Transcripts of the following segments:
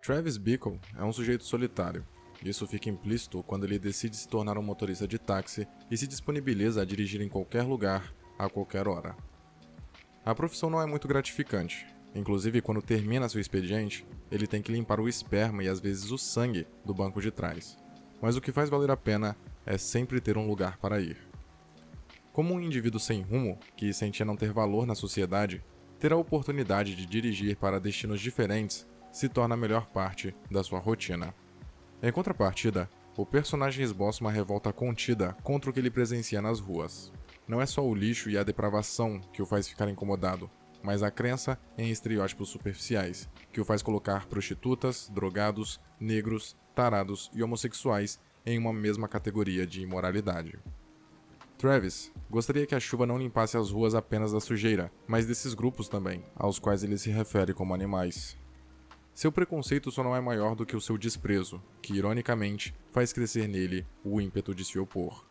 Travis Bickle é um sujeito solitário. Isso fica implícito quando ele decide se tornar um motorista de táxi e se disponibiliza a dirigir em qualquer lugar, a qualquer hora. A profissão não é muito gratificante. Inclusive, quando termina seu expediente, ele tem que limpar o esperma e às vezes o sangue do banco de trás. Mas o que faz valer a pena é sempre ter um lugar para ir. Como um indivíduo sem rumo, que sentia não ter valor na sociedade, ter a oportunidade de dirigir para destinos diferentes se torna a melhor parte da sua rotina. Em contrapartida, o personagem esboça uma revolta contida contra o que ele presencia nas ruas. Não é só o lixo e a depravação que o faz ficar incomodado, mas a crença em estereótipos superficiais, que o faz colocar prostitutas, drogados, negros, tarados e homossexuais em uma mesma categoria de imoralidade. Travis gostaria que a chuva não limpasse as ruas apenas da sujeira, mas desses grupos também, aos quais ele se refere como animais. Seu preconceito só não é maior do que o seu desprezo, que, ironicamente, faz crescer nele o ímpeto de se opor.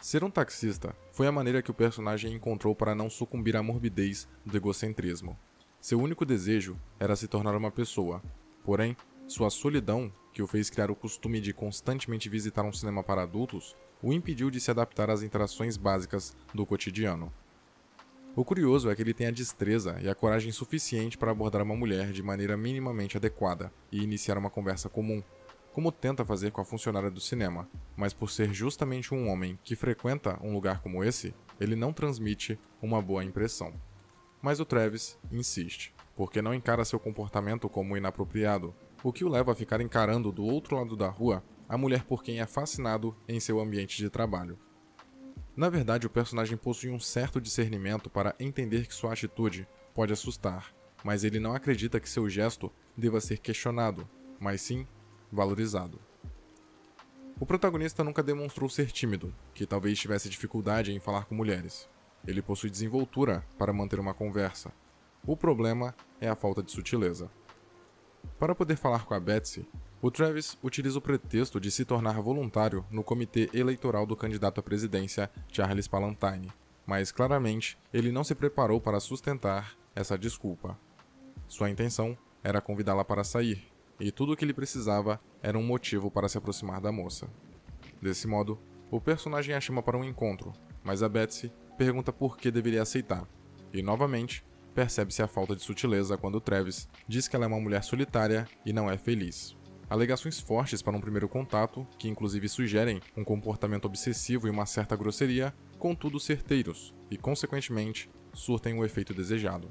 Ser um taxista foi a maneira que o personagem encontrou para não sucumbir à morbidez do egocentrismo. Seu único desejo era se tornar uma pessoa, porém, sua solidão, que o fez criar o costume de constantemente visitar um cinema para adultos, o impediu de se adaptar às interações básicas do cotidiano. O curioso é que ele tem a destreza e a coragem suficiente para abordar uma mulher de maneira minimamente adequada e iniciar uma conversa comum, como tenta fazer com a funcionária do cinema, mas por ser justamente um homem que frequenta um lugar como esse, ele não transmite uma boa impressão. Mas o Travis insiste, porque não encara seu comportamento como inapropriado o que o leva a ficar encarando do outro lado da rua a mulher por quem é fascinado em seu ambiente de trabalho. Na verdade, o personagem possui um certo discernimento para entender que sua atitude pode assustar, mas ele não acredita que seu gesto deva ser questionado, mas sim valorizado. O protagonista nunca demonstrou ser tímido, que talvez tivesse dificuldade em falar com mulheres. Ele possui desenvoltura para manter uma conversa. O problema é a falta de sutileza. Para poder falar com a Betsy, o Travis utiliza o pretexto de se tornar voluntário no comitê eleitoral do candidato à presidência Charles Palantine, mas claramente ele não se preparou para sustentar essa desculpa. Sua intenção era convidá-la para sair, e tudo o que ele precisava era um motivo para se aproximar da moça. Desse modo, o personagem a chama para um encontro, mas a Betsy pergunta por que deveria aceitar, e novamente percebe-se a falta de sutileza quando Travis diz que ela é uma mulher solitária e não é feliz. Alegações fortes para um primeiro contato, que inclusive sugerem um comportamento obsessivo e uma certa grosseria, contudo certeiros e, consequentemente, surtem o efeito desejado.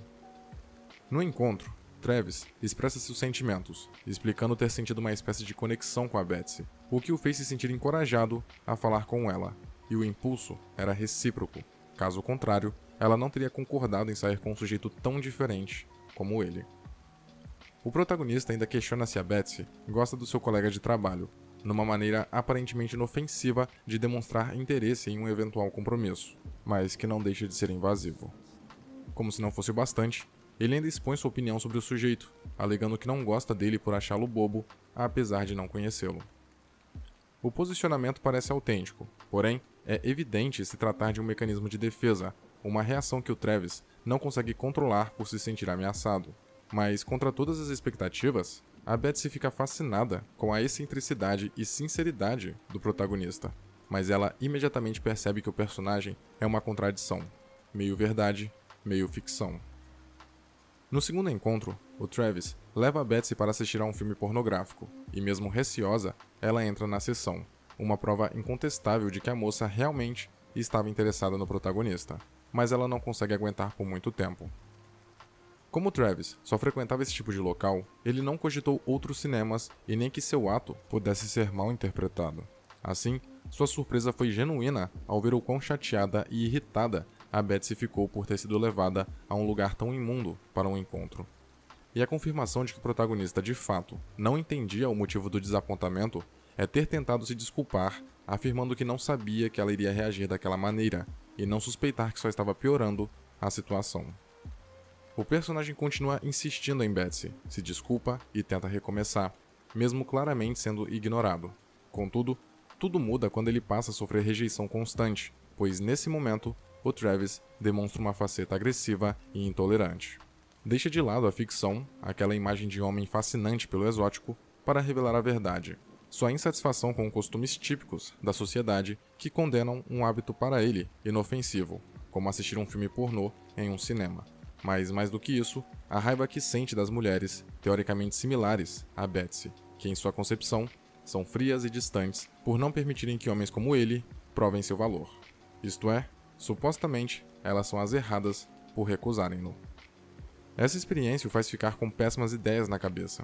No encontro, Travis expressa seus sentimentos, explicando ter sentido uma espécie de conexão com a Betsy, o que o fez se sentir encorajado a falar com ela, e o impulso era recíproco. Caso contrário, ela não teria concordado em sair com um sujeito tão diferente como ele. O protagonista ainda questiona se a Betsy gosta do seu colega de trabalho, numa maneira aparentemente inofensiva de demonstrar interesse em um eventual compromisso, mas que não deixa de ser invasivo. Como se não fosse o bastante, ele ainda expõe sua opinião sobre o sujeito, alegando que não gosta dele por achá-lo bobo, apesar de não conhecê-lo. O posicionamento parece autêntico, porém, é evidente se tratar de um mecanismo de defesa uma reação que o Travis não consegue controlar por se sentir ameaçado. Mas, contra todas as expectativas, a Betsy fica fascinada com a excentricidade e sinceridade do protagonista, mas ela imediatamente percebe que o personagem é uma contradição, meio verdade, meio ficção. No segundo encontro, o Travis leva a Betsy para assistir a um filme pornográfico, e mesmo receosa, ela entra na sessão, uma prova incontestável de que a moça realmente estava interessada no protagonista mas ela não consegue aguentar por muito tempo. Como Travis só frequentava esse tipo de local, ele não cogitou outros cinemas e nem que seu ato pudesse ser mal interpretado. Assim, sua surpresa foi genuína ao ver o quão chateada e irritada a Betsy ficou por ter sido levada a um lugar tão imundo para um encontro. E a confirmação de que o protagonista de fato não entendia o motivo do desapontamento é ter tentado se desculpar, afirmando que não sabia que ela iria reagir daquela maneira e não suspeitar que só estava piorando a situação. O personagem continua insistindo em Betsy, se desculpa e tenta recomeçar, mesmo claramente sendo ignorado. Contudo, tudo muda quando ele passa a sofrer rejeição constante, pois nesse momento, o Travis demonstra uma faceta agressiva e intolerante. Deixa de lado a ficção, aquela imagem de homem fascinante pelo exótico, para revelar a verdade, sua insatisfação com costumes típicos da sociedade que condenam um hábito para ele inofensivo, como assistir um filme pornô em um cinema. Mas mais do que isso, a raiva que sente das mulheres teoricamente similares a Betsy, que em sua concepção são frias e distantes por não permitirem que homens como ele provem seu valor. Isto é, supostamente elas são as erradas por recusarem-no. Essa experiência o faz ficar com péssimas ideias na cabeça,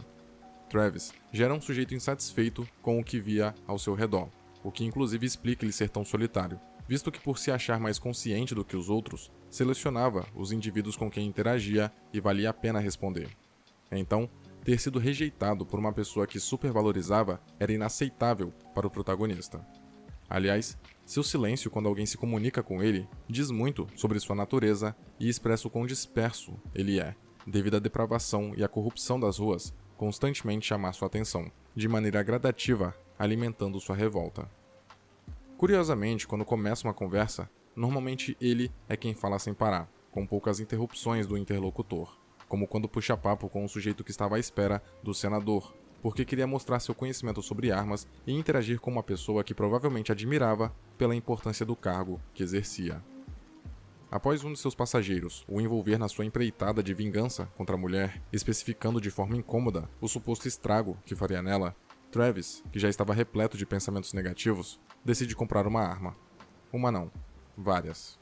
Travis já era um sujeito insatisfeito com o que via ao seu redor, o que inclusive explica ele ser tão solitário, visto que, por se achar mais consciente do que os outros, selecionava os indivíduos com quem interagia e valia a pena responder. Então, ter sido rejeitado por uma pessoa que supervalorizava era inaceitável para o protagonista. Aliás, seu silêncio quando alguém se comunica com ele diz muito sobre sua natureza e expressa o quão disperso ele é, devido à depravação e à corrupção das ruas constantemente chamar sua atenção, de maneira gradativa, alimentando sua revolta. Curiosamente, quando começa uma conversa, normalmente ele é quem fala sem parar, com poucas interrupções do interlocutor, como quando puxa papo com um sujeito que estava à espera do senador, porque queria mostrar seu conhecimento sobre armas e interagir com uma pessoa que provavelmente admirava pela importância do cargo que exercia após um de seus passageiros o envolver na sua empreitada de vingança contra a mulher, especificando de forma incômoda o suposto estrago que faria nela, Travis, que já estava repleto de pensamentos negativos, decide comprar uma arma. Uma não, várias.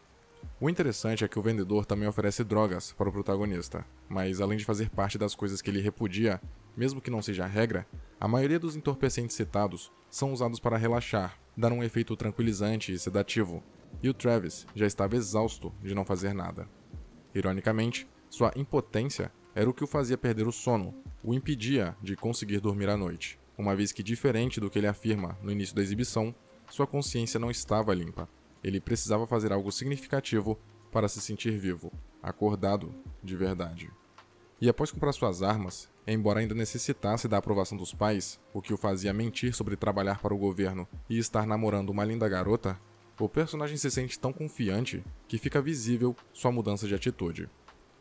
O interessante é que o vendedor também oferece drogas para o protagonista, mas além de fazer parte das coisas que ele repudia, mesmo que não seja a regra, a maioria dos entorpecentes citados são usados para relaxar, dar um efeito tranquilizante e sedativo, e o Travis já estava exausto de não fazer nada. Ironicamente, sua impotência era o que o fazia perder o sono, o impedia de conseguir dormir à noite, uma vez que, diferente do que ele afirma no início da exibição, sua consciência não estava limpa. Ele precisava fazer algo significativo para se sentir vivo, acordado de verdade. E após comprar suas armas, embora ainda necessitasse da aprovação dos pais, o que o fazia mentir sobre trabalhar para o governo e estar namorando uma linda garota, o personagem se sente tão confiante que fica visível sua mudança de atitude.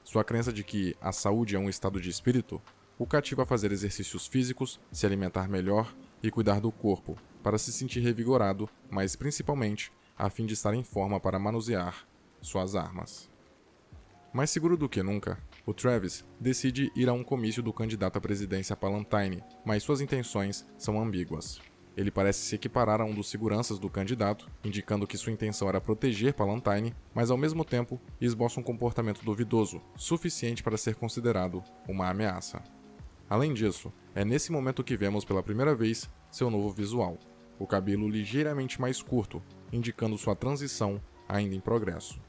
Sua crença de que a saúde é um estado de espírito o cativa a fazer exercícios físicos, se alimentar melhor e cuidar do corpo para se sentir revigorado, mas principalmente a fim de estar em forma para manusear suas armas. Mais seguro do que nunca, o Travis decide ir a um comício do candidato à presidência Palantine, mas suas intenções são ambíguas. Ele parece se equiparar a um dos seguranças do candidato, indicando que sua intenção era proteger Palantine, mas ao mesmo tempo esboça um comportamento duvidoso, suficiente para ser considerado uma ameaça. Além disso, é nesse momento que vemos pela primeira vez seu novo visual, o cabelo ligeiramente mais curto, indicando sua transição ainda em progresso.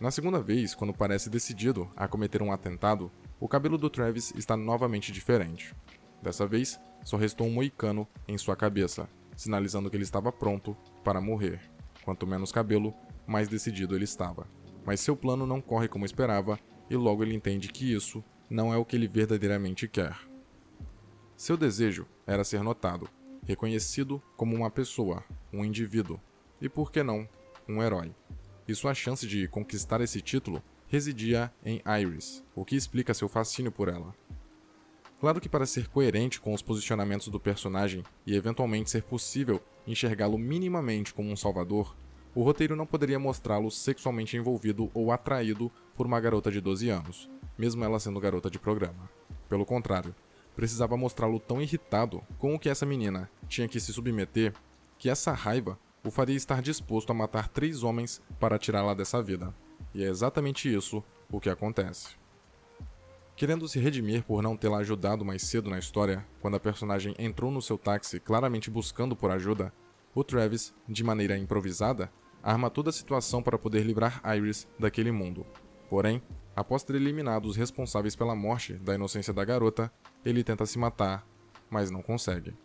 Na segunda vez, quando parece decidido a cometer um atentado, o cabelo do Travis está novamente diferente. Dessa vez, só restou um moicano em sua cabeça, sinalizando que ele estava pronto para morrer. Quanto menos cabelo, mais decidido ele estava. Mas seu plano não corre como esperava e logo ele entende que isso não é o que ele verdadeiramente quer. Seu desejo era ser notado, reconhecido como uma pessoa, um indivíduo e, por que não, um herói e sua chance de conquistar esse título residia em Iris, o que explica seu fascínio por ela. Claro que para ser coerente com os posicionamentos do personagem e eventualmente ser possível enxergá-lo minimamente como um salvador, o roteiro não poderia mostrá-lo sexualmente envolvido ou atraído por uma garota de 12 anos, mesmo ela sendo garota de programa. Pelo contrário, precisava mostrá-lo tão irritado com o que essa menina tinha que se submeter que essa raiva o faria estar disposto a matar três homens para tirá-la dessa vida. E é exatamente isso o que acontece. Querendo se redimir por não tê-la ajudado mais cedo na história, quando a personagem entrou no seu táxi claramente buscando por ajuda, o Travis, de maneira improvisada, arma toda a situação para poder livrar Iris daquele mundo. Porém, após ter eliminado os responsáveis pela morte da inocência da garota, ele tenta se matar, mas não consegue.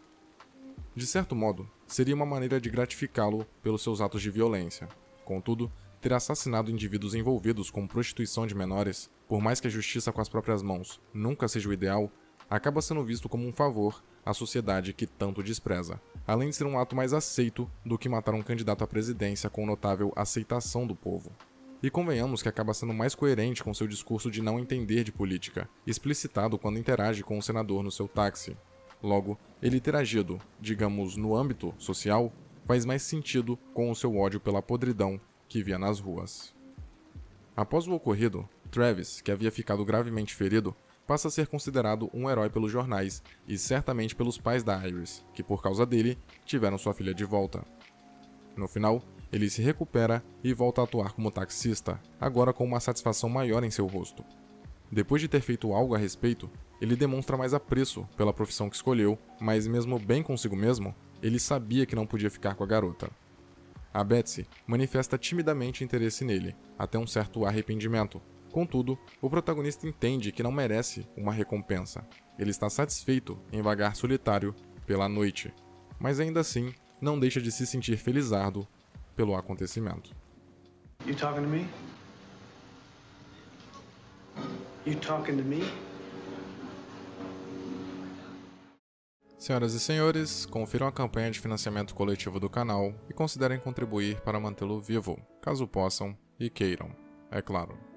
De certo modo, seria uma maneira de gratificá-lo pelos seus atos de violência. Contudo, ter assassinado indivíduos envolvidos com prostituição de menores, por mais que a justiça com as próprias mãos nunca seja o ideal, acaba sendo visto como um favor à sociedade que tanto despreza, além de ser um ato mais aceito do que matar um candidato à presidência com notável aceitação do povo. E convenhamos que acaba sendo mais coerente com seu discurso de não entender de política, explicitado quando interage com o senador no seu táxi, Logo, ele ter agido, digamos, no âmbito social, faz mais sentido com o seu ódio pela podridão que via nas ruas. Após o ocorrido, Travis, que havia ficado gravemente ferido, passa a ser considerado um herói pelos jornais e certamente pelos pais da Iris, que por causa dele tiveram sua filha de volta. No final, ele se recupera e volta a atuar como taxista, agora com uma satisfação maior em seu rosto. Depois de ter feito algo a respeito, ele demonstra mais apreço pela profissão que escolheu, mas mesmo bem consigo mesmo, ele sabia que não podia ficar com a garota. A Betsy manifesta timidamente interesse nele, até um certo arrependimento. Contudo, o protagonista entende que não merece uma recompensa. Ele está satisfeito em vagar solitário pela noite, mas ainda assim não deixa de se sentir felizardo pelo acontecimento. You talking to me? You talking to me? Senhoras e senhores, confiram a campanha de financiamento coletivo do canal e considerem contribuir para mantê-lo vivo, caso possam e queiram, é claro.